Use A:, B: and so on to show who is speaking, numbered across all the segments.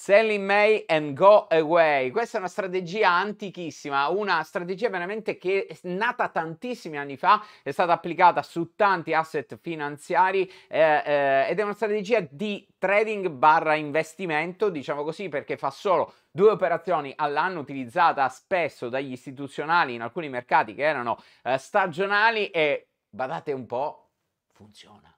A: Sally May and Go Away. Questa è una strategia antichissima, una strategia veramente che è nata tantissimi anni fa, è stata applicata su tanti asset finanziari eh, eh, ed è una strategia di trading barra investimento, diciamo così, perché fa solo due operazioni all'anno utilizzata spesso dagli istituzionali in alcuni mercati che erano eh, stagionali e badate un po', funziona.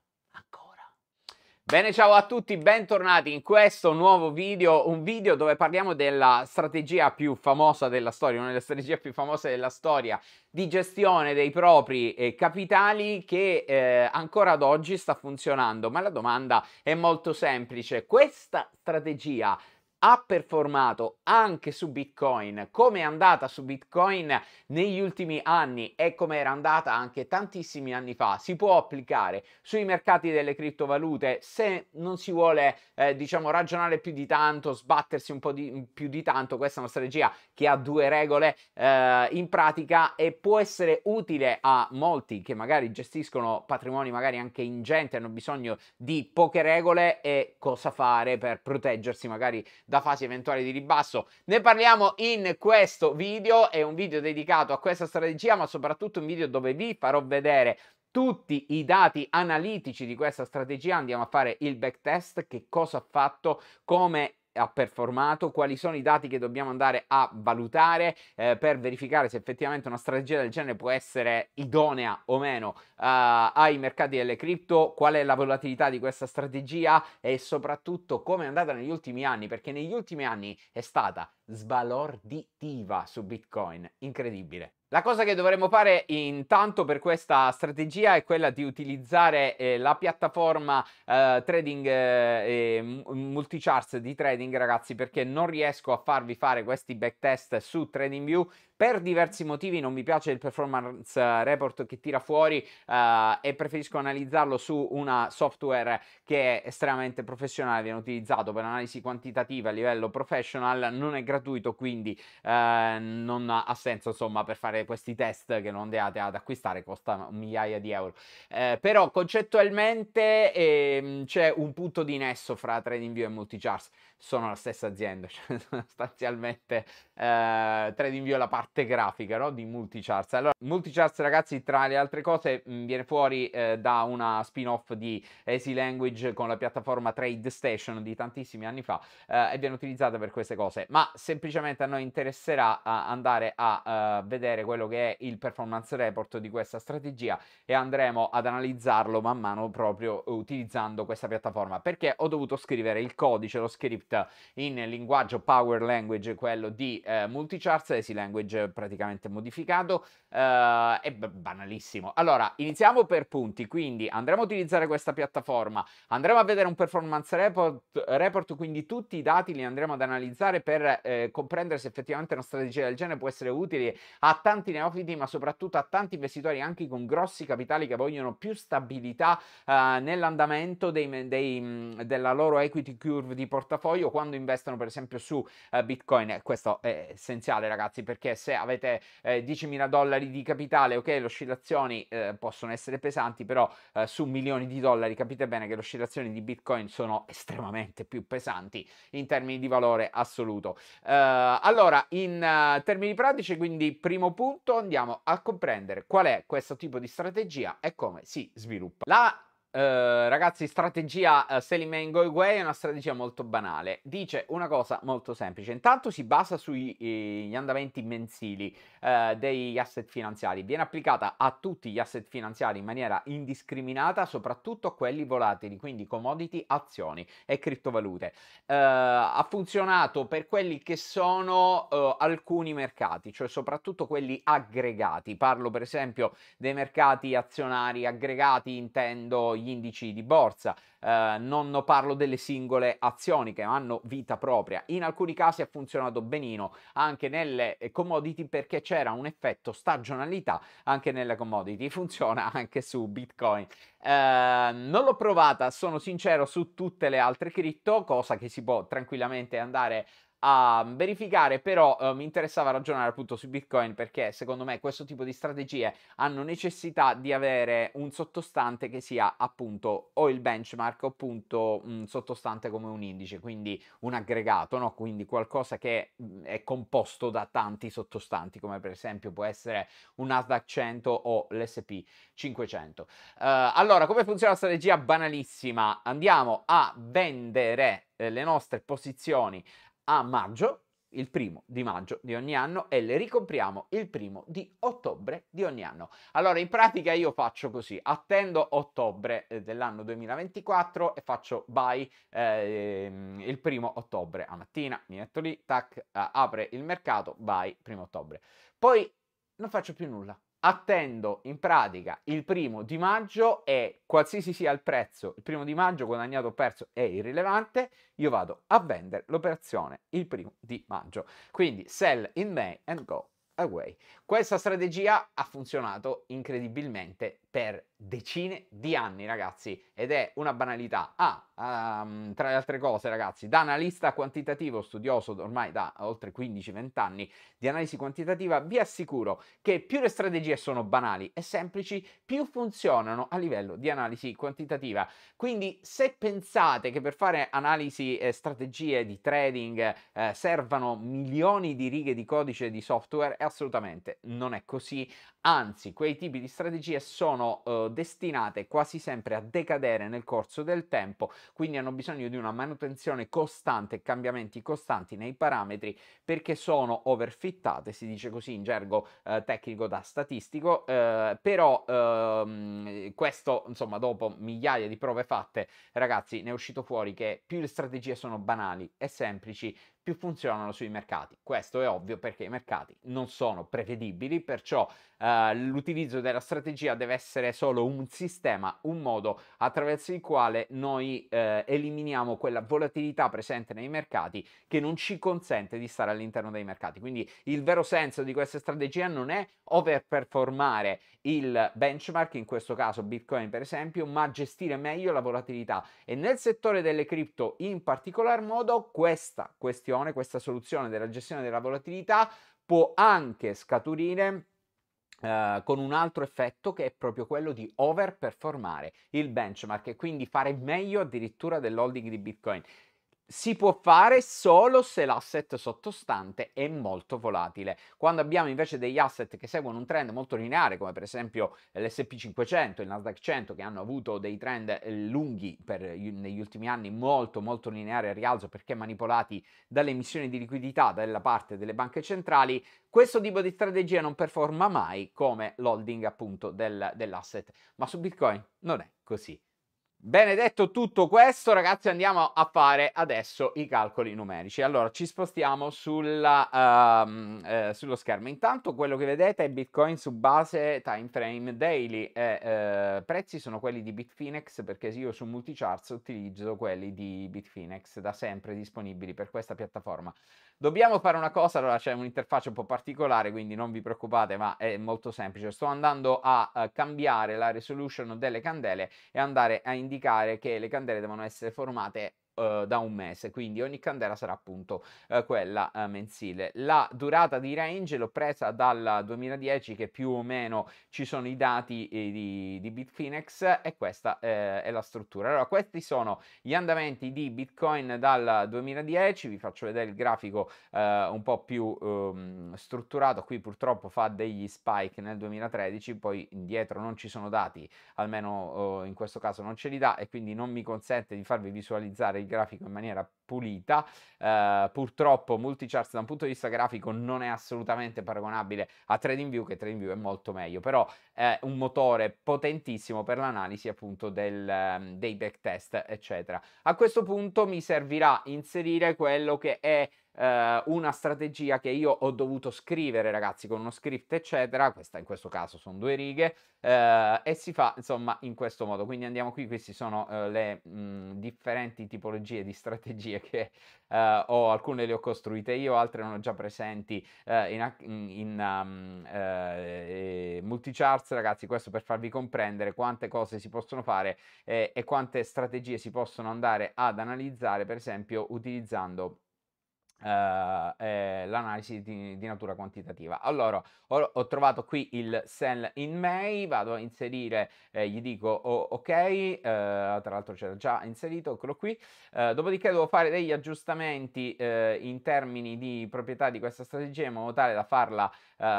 A: Bene, ciao a tutti, bentornati in questo nuovo video, un video dove parliamo della strategia più famosa della storia, una delle strategie più famose della storia di gestione dei propri eh, capitali che eh, ancora ad oggi sta funzionando, ma la domanda è molto semplice, questa strategia ha performato anche su Bitcoin, come è andata su Bitcoin negli ultimi anni e come era andata anche tantissimi anni fa, si può applicare sui mercati delle criptovalute se non si vuole, eh, diciamo, ragionare più di tanto, sbattersi un po' di, più di tanto. Questa è una strategia che ha due regole eh, in pratica e può essere utile a molti che magari gestiscono patrimoni magari anche ingenti, hanno bisogno di poche regole e cosa fare per proteggersi magari da fasi eventuali di ribasso. Ne parliamo in questo video, è un video dedicato a questa strategia, ma soprattutto un video dove vi farò vedere tutti i dati analitici di questa strategia, andiamo a fare il backtest, che cosa ha fatto, come ha performato, quali sono i dati che dobbiamo andare a valutare eh, per verificare se effettivamente una strategia del genere può essere idonea o meno eh, ai mercati delle cripto, qual è la volatilità di questa strategia e soprattutto come è andata negli ultimi anni, perché negli ultimi anni è stata sbalorditiva su Bitcoin, incredibile. La cosa che dovremmo fare intanto per questa strategia è quella di utilizzare eh, la piattaforma eh, trading eh, multicharts di trading ragazzi perché non riesco a farvi fare questi backtest su TradingView per diversi motivi non mi piace il performance eh, report che tira fuori eh, e preferisco analizzarlo su una software che è estremamente professionale, viene utilizzato per analisi quantitativa a livello professional, non è gratuito quindi eh, non ha senso insomma per fare questi test che non andate ad acquistare, costa migliaia di euro. Eh, però concettualmente eh, c'è un punto di nesso fra TradingView e Multicharts, sono la stessa azienda, cioè, sostanzialmente eh, TradingView è la parte parte grafica no? di Multicharts. Allora, Multicharts, ragazzi, tra le altre cose, mm, viene fuori eh, da una spin-off di Easy Language con la piattaforma Trade Station di tantissimi anni fa eh, e viene utilizzata per queste cose. Ma semplicemente a noi interesserà a eh, andare a uh, vedere quello che è il performance report di questa strategia e andremo ad analizzarlo man mano proprio utilizzando questa piattaforma. Perché ho dovuto scrivere il codice, lo script in linguaggio Power Language, quello di eh, Multicharts Easy Language praticamente modificato Uh, eh, è banalissimo. Allora, iniziamo per punti, quindi andremo a utilizzare questa piattaforma, andremo a vedere un performance report, report quindi tutti i dati li andremo ad analizzare per eh, comprendere se effettivamente una strategia del genere può essere utile a tanti neofiti, ma soprattutto a tanti investitori anche con grossi capitali che vogliono più stabilità uh, nell'andamento dei, dei, mm, della loro equity curve di portafoglio quando investono per esempio su uh, Bitcoin. Questo è essenziale ragazzi perché se avete 10.000 dollari dollari di capitale, ok, le oscillazioni eh, possono essere pesanti, però eh, su milioni di dollari capite bene che le oscillazioni di Bitcoin sono estremamente più pesanti in termini di valore assoluto. Eh, allora, in eh, termini pratici, quindi primo punto andiamo a comprendere qual è questo tipo di strategia e come si sviluppa. La Uh, ragazzi, strategia uh, eh, Selimen Goigway è una strategia molto banale. Dice una cosa molto semplice. Intanto si basa sugli eh, andamenti mensili uh, degli asset finanziari. Viene applicata a tutti gli asset finanziari in maniera indiscriminata, soprattutto a quelli volatili, quindi commodity, azioni e criptovalute. Ehm, ha funzionato per quelli che sono alcuni mercati, cioè soprattutto quelli aggregati. Parlo per esempio dei mercati azionari aggregati, intendo gli indici di borsa, eh, non parlo delle singole azioni che hanno vita propria. In alcuni casi ha funzionato benino anche nelle eh, commodity perché c'era un effetto stagionalità anche nelle commodity, funziona anche su Bitcoin. Eh, non l'ho provata, sono sincero, su tutte le altre cripto, cosa che si può tranquillamente andare a a verificare, però eh, mi interessava ragionare appunto su Bitcoin perché secondo me questo tipo di strategie hanno necessità di avere un sottostante che sia appunto o il benchmark o appunto un sottostante come un indice, quindi un aggregato, no? quindi qualcosa che mm, è composto da tanti sottostanti come per esempio può essere un Nasdaq 100 o l'SP 500. Eh, allora, come funziona la strategia banalissima? Andiamo a vendere eh, le nostre posizioni a maggio, il primo di maggio di ogni anno e le ricompriamo il primo di ottobre di ogni anno. Allora in pratica io faccio così, attendo ottobre eh, dell'anno 2024 e faccio buy eh, il primo ottobre a mattina, mi metto lì, tac, apre il mercato, buy primo ottobre. Poi non faccio più nulla, attendo in pratica il primo di maggio e qualsiasi sia il prezzo, il primo di maggio guadagnato o perso è irrilevante, io vado a vendere l'operazione il primo di maggio. Quindi sell in May and go away. Questa strategia ha funzionato incredibilmente per decine di anni, ragazzi, ed è una banalità. Ah, um, tra le altre cose, ragazzi, da analista quantitativo, studioso ormai da oltre 15-20 anni di analisi quantitativa, vi assicuro che più le strategie sono banali e semplici, più funzionano a livello di analisi quantitativa. Quindi, se pensate che per fare analisi e eh, strategie di trading eh, servano milioni di righe di codice di software, assolutamente non è così, Anzi, quei tipi di strategie sono eh, destinate quasi sempre a decadere nel corso del tempo, quindi hanno bisogno di una manutenzione costante e cambiamenti costanti nei parametri perché sono overfittate, si dice così in gergo eh, tecnico da statistico, eh, però ehm, questo, insomma, dopo migliaia di prove fatte, ragazzi, ne è uscito fuori che più le strategie sono banali e semplici, più funzionano sui mercati. Questo è ovvio perché i mercati non sono prevedibili, perciò eh, l'utilizzo della strategia deve essere solo un sistema, un modo attraverso il quale noi eh, eliminiamo quella volatilità presente nei mercati che non ci consente di stare all'interno dei mercati. Quindi il vero senso di questa strategia non è overperformare il benchmark, in questo caso Bitcoin per esempio, ma gestire meglio la volatilità. E nel settore delle cripto in particolar modo questa questione gestione, questa soluzione della gestione della volatilità può anche scaturire Uh, con un altro effetto che è proprio quello di overperformare il benchmark e quindi fare meglio addirittura dell'holding di Bitcoin si può fare solo se l'asset sottostante è molto volatile. Quando abbiamo invece degli asset che seguono un trend molto lineare, come per esempio l'SP500, il Nasdaq 100, che hanno avuto dei trend eh, lunghi per, negli ultimi anni molto molto lineari a rialzo perché manipolati dalle emissioni di liquidità dalla parte delle banche centrali, questo tipo di strategia non performa mai come l'holding appunto del, dell'asset. Ma su Bitcoin non è così. Bene detto tutto questo, ragazzi, andiamo a fare adesso i calcoli numerici. Allora, ci spostiamo sulla, uh, eh, sullo schermo. Intanto, quello che vedete è Bitcoin su base time frame daily. E, eh, prezzi sono quelli di Bitfinex perché io su Multicharts utilizzo quelli di Bitfinex da sempre disponibili per questa piattaforma. Dobbiamo fare una cosa, allora c'è un'interfaccia un po' particolare, quindi non vi preoccupate, ma è molto semplice. Sto andando a uh, cambiare la resolution delle candele e andare a indicare indicare che le candele devono essere formate eh, da un mese, quindi ogni candela sarà appunto eh, quella eh, mensile. La durata di range l'ho presa dal 2010 che più o meno ci sono i dati eh, di, di Bitfinex e questa è la struttura. Allora questi sono gli andamenti di Bitcoin dal 2010, vi faccio vedere il grafico un po' più ehm, strutturato, qui purtroppo fa degli spike nel 2013, poi indietro non ci sono dati, almeno eh, in questo caso non ce li dà e quindi non mi consente di farvi visualizzare il grafico in maniera pulita. Uh, purtroppo Multicharts da un punto di vista grafico non è assolutamente paragonabile a TradingView, che TradingView è molto meglio, però è un motore potentissimo per l'analisi appunto del, ehm, dei backtest, eccetera. A questo punto mi servirà inserire quello che è eh, una strategia che io ho dovuto scrivere, ragazzi, con uno script, eccetera. Questa in questo caso sono due righe eh, e si fa insomma in questo modo. Quindi andiamo qui, queste sono eh, le mh, differenti tipologie di strategie che eh, ho, alcune le ho costruite io, altre non ho già presenti eh, in, in um, eh, multicharts, ragazzi, questo per farvi comprendere quante cose si possono fare e quante strategie si possono andare ad analizzare, per esempio utilizzando Uh, eh, l'analisi di, di, natura quantitativa. Allora, ho, ho, trovato qui il sell in May, vado a inserire, eh, gli dico oh, ok, eh, tra l'altro c'era già inserito, eccolo qui, eh, dopodiché devo fare degli aggiustamenti eh, in termini di proprietà di questa strategia in modo tale da farla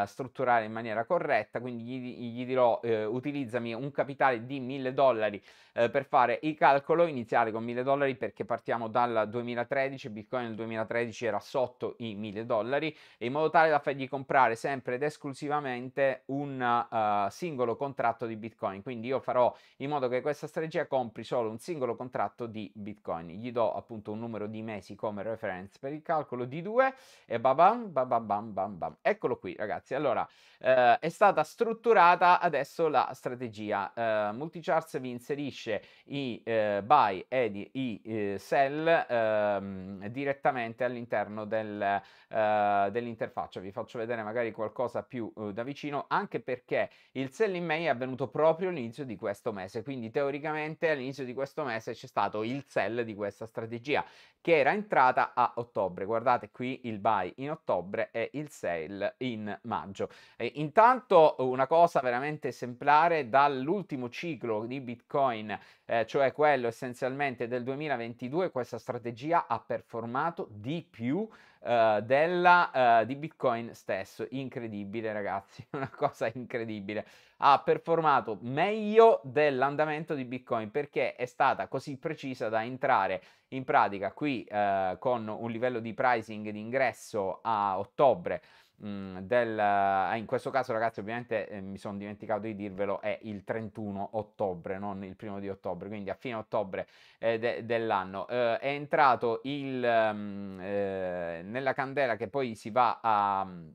A: strutturare in maniera corretta, quindi gli, gli dirò utilizzami un capitale di 1000 dollari per fare il calcolo iniziale con 1000 dollari perché partiamo dal 2013, Bitcoin nel 2013 era era sotto i 1000 dollari in modo tale da fargli comprare sempre ed esclusivamente un uh, singolo contratto di bitcoin quindi io farò in modo che questa strategia compri solo un singolo contratto di bitcoin gli do appunto un numero di mesi come reference per il calcolo di 2 e babam babam bam bam bam eccolo qui ragazzi allora uh, è stata strutturata adesso la strategia uh, multicharts vi inserisce i buy ed i sell ehm, direttamente all'interno all'interno del, uh, dell'interfaccia. Vi faccio vedere magari qualcosa più uh, da vicino, anche perché il sell in May è avvenuto proprio all'inizio di questo mese, quindi teoricamente all'inizio di questo mese c'è stato il sell di questa strategia che era entrata a ottobre. Guardate qui il buy in ottobre e il sale in maggio. E intanto una cosa veramente esemplare dall'ultimo ciclo di Bitcoin, eh, cioè quello essenzialmente del 2022, questa strategia ha performato di più eh, della, eh, di Bitcoin stesso. Incredibile, ragazzi, una cosa incredibile. Ha performato meglio dell'andamento di Bitcoin perché è stata così precisa da entrare in pratica qui eh, con un livello di pricing di ingresso a ottobre Mm, del, eh, in questo caso ragazzi ovviamente eh, mi sono dimenticato di dirvelo è il 31 ottobre non il primo di ottobre quindi a fine ottobre eh, de- dell'anno eh, è entrato il, um, nella candela che poi si va a mm,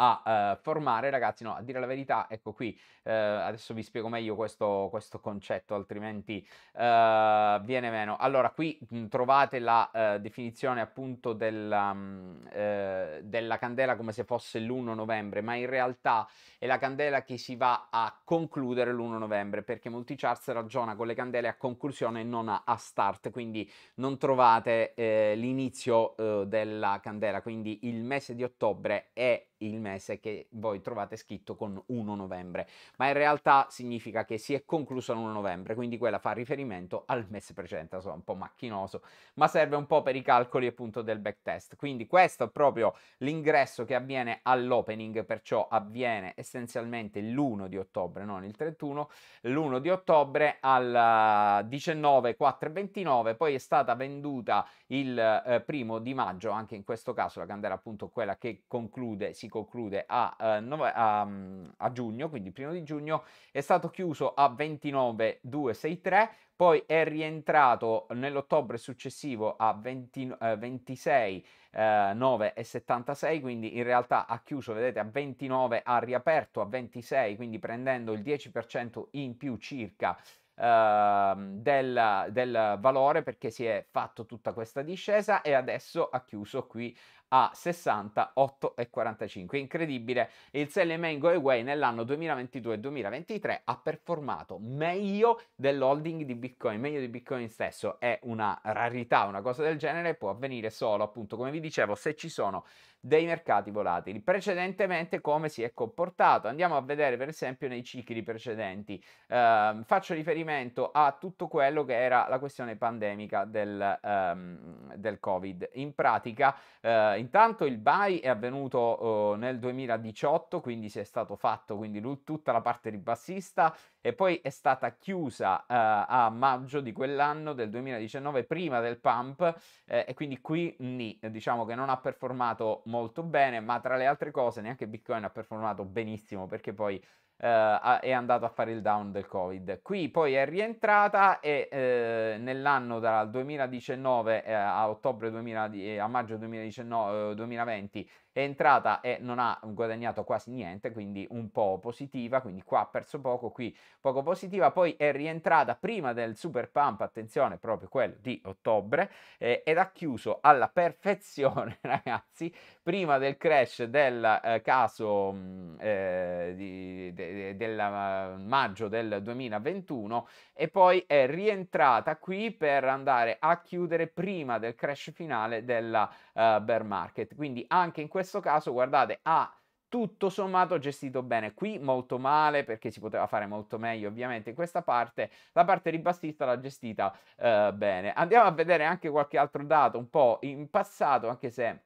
A: a eh, formare, ragazzi, no, a dire la verità, ecco qui, eh, adesso vi spiego meglio questo, questo concetto, altrimenti eh, viene meno. Allora, qui mh, mm, trovate la eh, definizione appunto della, mh, mm, eh, della candela come se fosse l'1 novembre, ma in realtà è la candela che si va a concludere l'1 novembre, perché molti charts ragiona con le candele a conclusione e non a, a start, quindi non trovate eh, l'inizio della candela, quindi il mese di ottobre è il mese che voi trovate scritto con 1 novembre, ma in realtà significa che si è concluso l'1 novembre, quindi quella fa riferimento al mese precedente, insomma un po' macchinoso, ma serve un po' per i calcoli appunto del backtest. Quindi questo è proprio l'ingresso che avviene all'opening, perciò avviene essenzialmente l'1 di ottobre, non il 31, l'1 di ottobre al 19.429, eh, poi è stata venduta il eh, primo di maggio, anche in questo caso la candela appunto quella che conclude si conclude a, uh, nove, um, a giugno, quindi primo di giugno, è stato chiuso a 29,263, poi è rientrato nell'ottobre successivo a 20, eh, 26 eh, quindi in realtà ha chiuso vedete a 29 ha riaperto a 26 quindi prendendo il 10% in più circa eh, del, del valore perché si è fatto tutta questa discesa e adesso ha chiuso qui a 68,45. Incredibile, il sell go away nell'anno 2022-2023 ha performato meglio dell'holding di Bitcoin, meglio di Bitcoin stesso. È una rarità, una cosa del genere può avvenire solo, appunto, come vi dicevo, se ci sono dei mercati volatili. Precedentemente come si è comportato? Andiamo a vedere per esempio nei cicli precedenti. Eh, faccio riferimento a tutto quello che era la questione pandemica del, ehm, del Covid. In pratica, eh, intanto il buy è avvenuto eh, nel 2018, quindi si è stato fatto quindi tutta la parte ribassista e poi è stata chiusa eh, a maggio di quell'anno del 2019 prima del pump eh, e quindi qui ni, mm, diciamo che non ha performato molto bene ma tra le altre cose neanche Bitcoin ha performato benissimo perché poi Uh, è andato a fare il down del covid qui poi è rientrata e eh, nell'anno dal 2019 eh, a ottobre 2000, eh, a maggio 2019, 2020 eh, è entrata e non ha guadagnato quasi niente, quindi un po' positiva, quindi qua ha perso poco, qui poco positiva, poi è rientrata prima del super pump, attenzione, proprio quello di ottobre, eh, ed ha chiuso alla perfezione, ragazzi, prima del crash del eh, caso mm, eh, di, de, de, del mm, maggio del 2021 e poi è rientrata qui per andare a chiudere prima del crash finale della uh, bear market. Quindi anche in questo questo caso, guardate, ha tutto sommato gestito bene. Qui molto male perché si poteva fare molto meglio ovviamente in questa parte. La parte ribassista l'ha gestita eh, bene. Andiamo a vedere anche qualche altro dato un po' in passato, anche se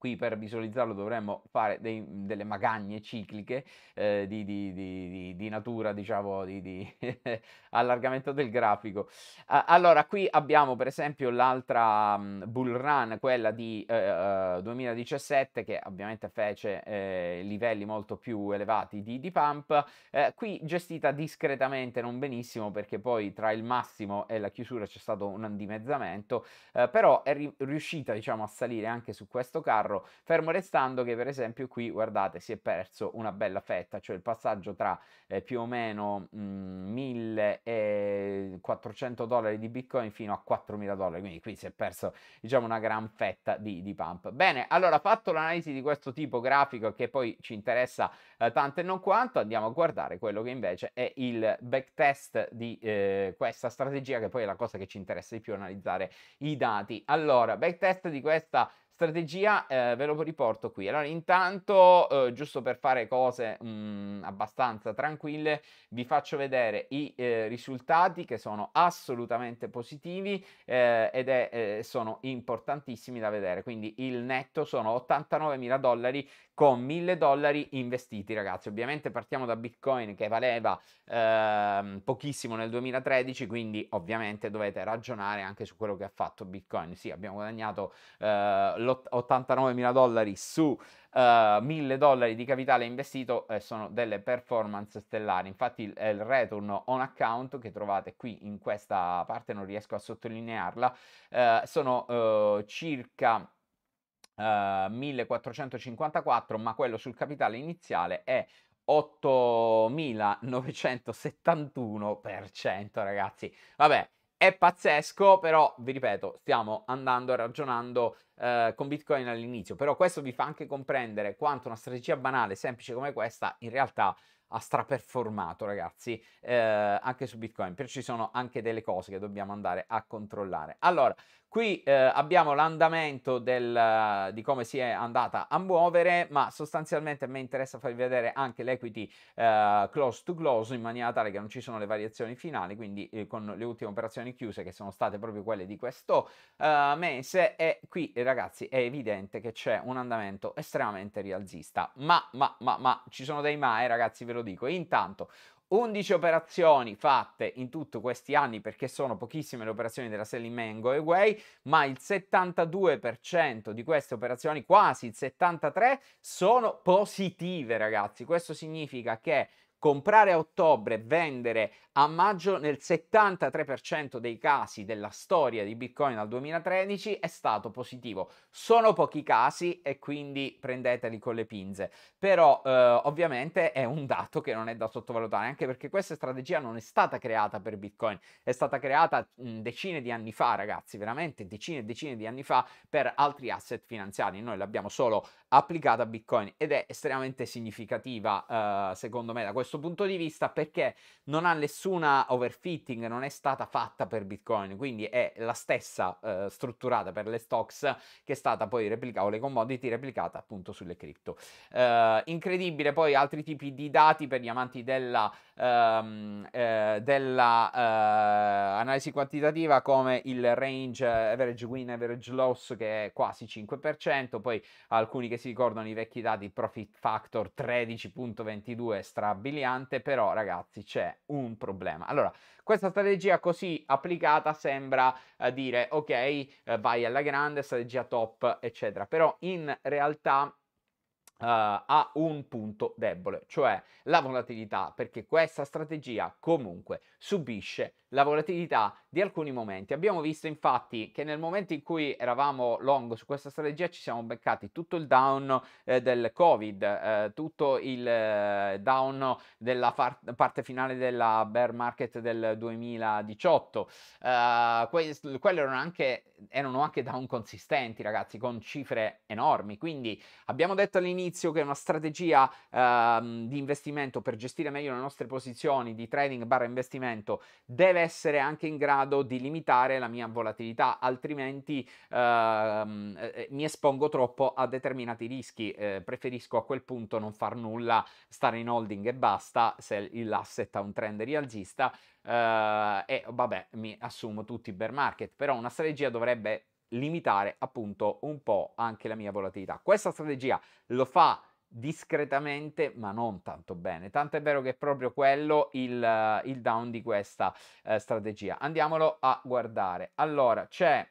A: qui per visualizzarlo dovremmo fare dei, delle magagne cicliche eh, di, di, di, di, natura, diciamo, di, allargamento del grafico. Uh, allora, qui abbiamo per esempio l'altra um, bull run, quella di uh, eh, 2017, eh, che ovviamente fece eh, livelli molto più elevati di, pump, eh, qui gestita discretamente, non benissimo, perché poi tra il massimo e la chiusura c'è stato un dimezzamento, eh, però è ri- riuscita, diciamo, a salire anche su questo carro carro. Fermo restando che per esempio qui, guardate, si è perso una bella fetta, cioè il passaggio tra eh, più o meno mh, mm, 1400 dollari di Bitcoin fino a 4000 dollari, quindi qui si è perso diciamo una gran fetta di, di pump. Bene, allora fatto l'analisi di questo tipo grafico che poi ci interessa eh, tanto e non quanto, andiamo a guardare quello che invece è il backtest di eh, questa strategia che poi è la cosa che ci interessa di più analizzare i dati. Allora, backtest di questa strategia eh, ve lo riporto qui. Allora, intanto, eh, giusto per fare cose mh, mm, abbastanza tranquille, vi faccio vedere i eh, risultati che sono assolutamente positivi eh, ed è, eh, sono importantissimi da vedere. Quindi il netto sono 89 mila dollari con 1000 dollari investiti ragazzi ovviamente partiamo da bitcoin che valeva eh, pochissimo nel 2013 quindi ovviamente dovete ragionare anche su quello che ha fatto bitcoin sì abbiamo guadagnato eh, mila dollari su Uh, eh, 1000 dollari di capitale investito eh, sono delle performance stellari. Infatti il, il, return on account che trovate qui in questa parte, non riesco a sottolinearla, uh, sono uh, circa Uh, eh, 1454, ma quello sul capitale iniziale è 8971%, ragazzi. Vabbè, è pazzesco, però vi ripeto, stiamo andando ragionando eh, con Bitcoin all'inizio, però questo vi fa anche comprendere quanto una strategia banale, semplice come questa, in realtà ha straperformato, ragazzi, eh, anche su Bitcoin. Perciò ci sono anche delle cose che dobbiamo andare a controllare. Allora, Qui eh, abbiamo l'andamento del, eh, di come si è andata a muovere, ma sostanzialmente mi interessa farvi vedere anche l'equity eh, close to close in maniera tale che non ci sono le variazioni finali, quindi eh, con le ultime operazioni chiuse che sono state proprio quelle di questo eh, mese e qui ragazzi è evidente che c'è un andamento estremamente rialzista, ma ma ma ma ci sono dei ma eh, ragazzi ve lo dico. Intanto 11 operazioni fatte in tutto questi anni perché sono pochissime le operazioni della selling Mango e Way, ma il 72% di queste operazioni, quasi il 73%, sono positive ragazzi. Questo significa che comprare a ottobre e vendere a maggio nel 73% dei casi della storia di Bitcoin al 2013 è stato positivo. Sono pochi casi e quindi prendeteli con le pinze, però eh, ovviamente è un dato che non è da sottovalutare, anche perché questa strategia non è stata creata per Bitcoin, è stata creata mh, mm, decine di anni fa, ragazzi, veramente decine e decine di anni fa per altri asset finanziari. Noi l'abbiamo solo applicata a Bitcoin ed è estremamente significativa, eh, secondo me, da questo questo punto di vista perché non ha nessuna overfitting, non è stata fatta per Bitcoin, quindi è la stessa eh, strutturata per le stocks che è stata poi replicata, o le commodity replicata appunto sulle cripto. Eh, incredibile poi altri tipi di dati per gli amanti della, ehm, eh, della eh, analisi quantitativa come il range average win, average loss che è quasi 5%, poi alcuni che si ricordano i vecchi dati, profit factor 13.22 strabiliante, somigliante, però ragazzi c'è un problema. Allora, questa strategia così applicata sembra eh, dire ok, eh, vai alla grande, strategia top, eccetera, però in realtà Uh, ha un punto debole, cioè la volatilità, perché questa strategia comunque subisce la volatilità di alcuni momenti. Abbiamo visto infatti che nel momento in cui eravamo long su questa strategia ci siamo beccati tutto il down eh, del Covid, eh, tutto il eh, down della far- parte finale della bear market del 2018. Uh, que- quelli erano anche, erano anche down consistenti, ragazzi, con cifre enormi. Quindi abbiamo detto all'inizio che una strategia uh, di investimento per gestire meglio le nostre posizioni di trading barra investimento deve essere anche in grado di limitare la mia volatilità, altrimenti ehm, mi espongo troppo a determinati rischi. Eh, preferisco a quel punto non far nulla, stare in holding e basta se l'asset ha un trend rialzista. Eh, e vabbè, mi assumo tutti i bear market, però una strategia dovrebbe limitare appunto un po' anche la mia volatilità. Questa strategia lo fa discretamente ma non tanto bene tanto è vero che è proprio quello il, il down di questa eh, strategia andiamolo a guardare allora c'è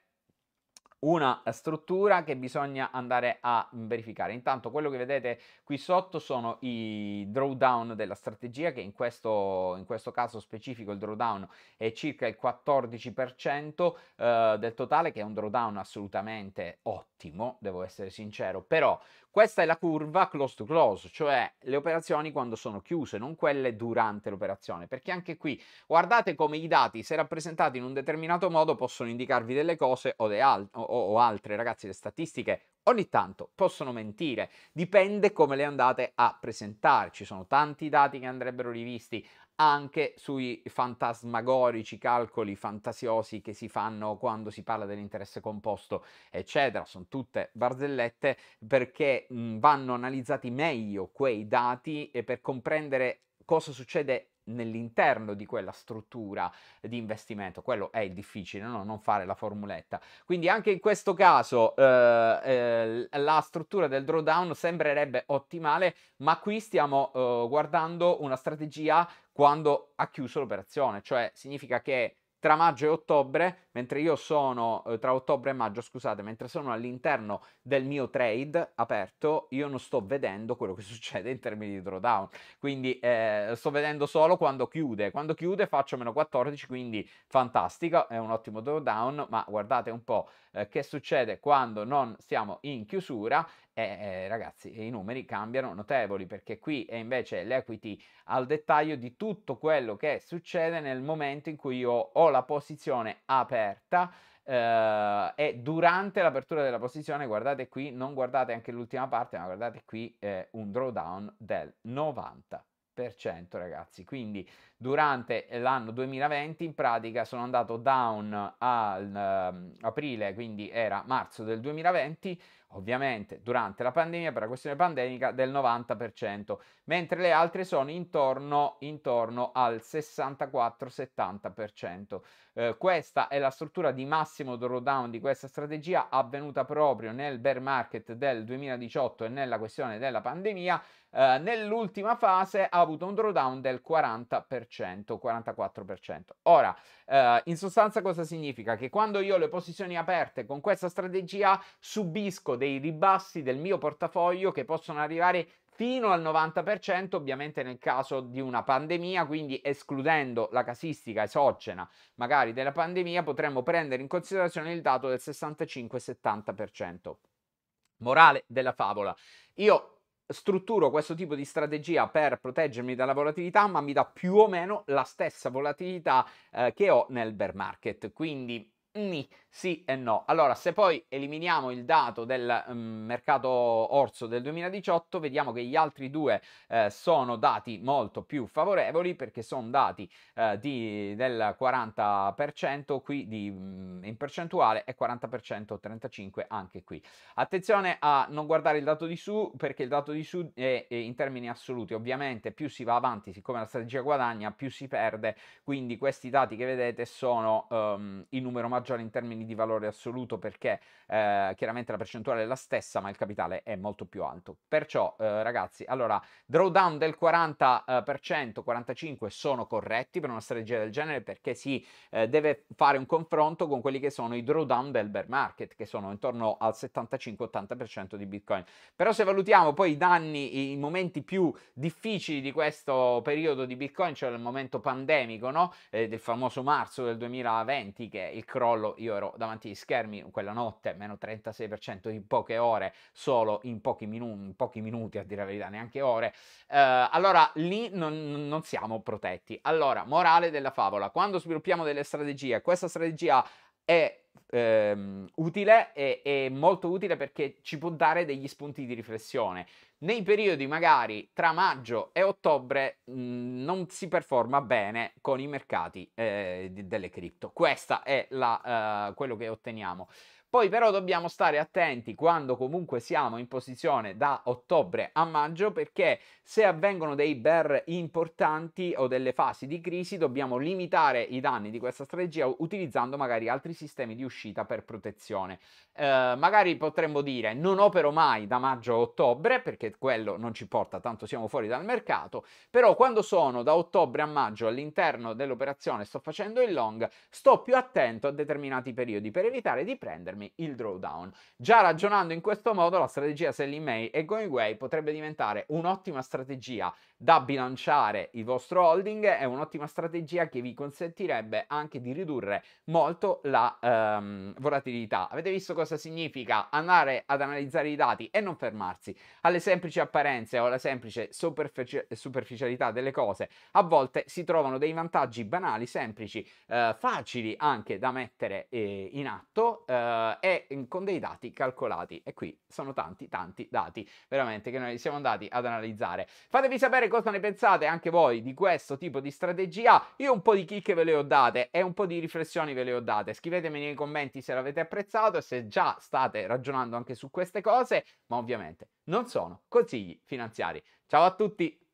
A: una struttura che bisogna andare a verificare. Intanto quello che vedete qui sotto sono i drawdown della strategia che in questo, in questo caso specifico il drawdown è circa il 14% eh, del totale che è un drawdown assolutamente ottimo, devo essere sincero, però questa è la curva close to close, cioè le operazioni quando sono chiuse, non quelle durante l'operazione, perché anche qui guardate come i dati se rappresentati in un determinato modo possono indicarvi delle cose o, de al- o, altre, ragazzi, le statistiche ogni tanto possono mentire, dipende come le andate a presentare, ci sono tanti dati che andrebbero rivisti anche sui fantasmagorici calcoli fantasiosi che si fanno quando si parla dell'interesse composto, eccetera, sono tutte barzellette perché vanno analizzati meglio quei dati e per comprendere cosa succede nell'interno di quella struttura di investimento. Quello è difficile, no? non fare la formuletta. Quindi anche in questo caso eh, eh, la struttura del drawdown sembrerebbe ottimale, ma qui stiamo eh, guardando una strategia quando ha chiuso l'operazione, cioè significa che tra maggio e ottobre, mentre io sono eh, tra ottobre e maggio, scusate, mentre sono all'interno del mio trade aperto, io non sto vedendo quello che succede in termini di drawdown. Quindi eh, sto vedendo solo quando chiude. Quando chiude faccio meno 14, quindi fantastico, è un ottimo drawdown, ma guardate un po' eh, che succede quando non siamo in chiusura eh, eh, ragazzi, i numeri cambiano notevoli perché qui è invece l'equity al dettaglio di tutto quello che succede nel momento in cui io ho la posizione aperta eh, e durante l'apertura della posizione, guardate qui, non guardate anche l'ultima parte, ma guardate qui eh, un drawdown del 90% ragazzi quindi durante l'anno 2020 in pratica sono andato down al um, aprile quindi era marzo del 2020 ovviamente durante la pandemia per la questione pandemica del 90% mentre le altre sono intorno, intorno al 64-70%. Eh, questa è la struttura di massimo drawdown di questa strategia avvenuta proprio nel bear market del 2018 e nella questione della pandemia. Eh, nell'ultima fase ha avuto un drawdown del 40%, 44%. Ora, eh, in sostanza cosa significa? Che quando io ho le posizioni aperte con questa strategia subisco dei ribassi del mio portafoglio che possono arrivare fino al 90%, ovviamente nel caso di una pandemia, quindi escludendo la casistica esogena magari della pandemia, potremmo prendere in considerazione il dato del 65-70%. Morale della favola. Io strutturo questo tipo di strategia per proteggermi dalla volatilità, ma mi dà più o meno la stessa volatilità eh, che ho nel bear market. Quindi Mm, sì e no. Allora, se poi eliminiamo il dato del mm, mercato orso del 2018, vediamo che gli altri due eh, sono dati molto più favorevoli perché sono dati eh, di, del 40% qui di, mm, in percentuale e 40% 35% anche qui. Attenzione a non guardare il dato di su perché il dato di su è, è in termini assoluti. Ovviamente più si va avanti, siccome la strategia guadagna, più si perde. Quindi questi dati che vedete sono um, ehm, in numero maggiore marginal in termini di valore assoluto perché eh, chiaramente la percentuale è la stessa, ma il capitale è molto più alto. Perciò, eh, ragazzi, allora, drawdown del 40%, 45% eh, sono corretti per una strategia del genere perché si eh, deve fare un confronto con quelli che sono i drawdown del bear market, che sono intorno al 75-80% di Bitcoin. Però se valutiamo poi i danni, i momenti più difficili di questo periodo di Bitcoin, cioè il momento pandemico, no? Eh, del famoso marzo del 2020, che è il crollo crollo io ero davanti agli schermi quella notte, meno 36% in poche ore, solo in pochi, minu- in pochi, minuti a dire la verità, neanche ore, eh, allora lì non, non siamo protetti. Allora, morale della favola, quando sviluppiamo delle strategie, questa strategia è ehm, utile e è molto utile perché ci può dare degli spunti di riflessione. Nei periodi magari tra maggio e ottobre mh, mm, non si performa bene con i mercati eh, delle cripto. Questo è la, eh, quello che otteniamo. Poi però dobbiamo stare attenti quando comunque siamo in posizione da ottobre a maggio perché se avvengono dei bear importanti o delle fasi di crisi dobbiamo limitare i danni di questa strategia utilizzando magari altri sistemi di uscita per protezione. Eh, magari potremmo dire non opero mai da maggio a ottobre perché quello non ci porta tanto siamo fuori dal mercato, però quando sono da ottobre a maggio all'interno dell'operazione sto facendo il long, sto più attento a determinati periodi per evitare di prendermi fermi il drawdown. Già ragionando in questo modo, la strategia Selling May e Going Away potrebbe diventare un'ottima strategia da bilanciare il vostro holding è un'ottima strategia che vi consentirebbe anche di ridurre molto la ehm, volatilità. Avete visto cosa significa andare ad analizzare i dati e non fermarsi alle semplici apparenze o alla semplice superfici- superficialità delle cose. A volte si trovano dei vantaggi banali, semplici, eh, facili anche da mettere eh, in atto, eh, uh, e mm, con dei dati calcolati. E qui sono tanti, tanti dati veramente che noi siamo andati ad analizzare. Fatemi sapere cosa ne pensate anche voi di questo tipo di strategia. Io un po' di chicche ve le ho date e un po' di riflessioni ve le ho date. Scrivetemi nei commenti se l'avete apprezzato e se già state ragionando anche su queste cose, ma ovviamente non sono consigli finanziari. Ciao a tutti!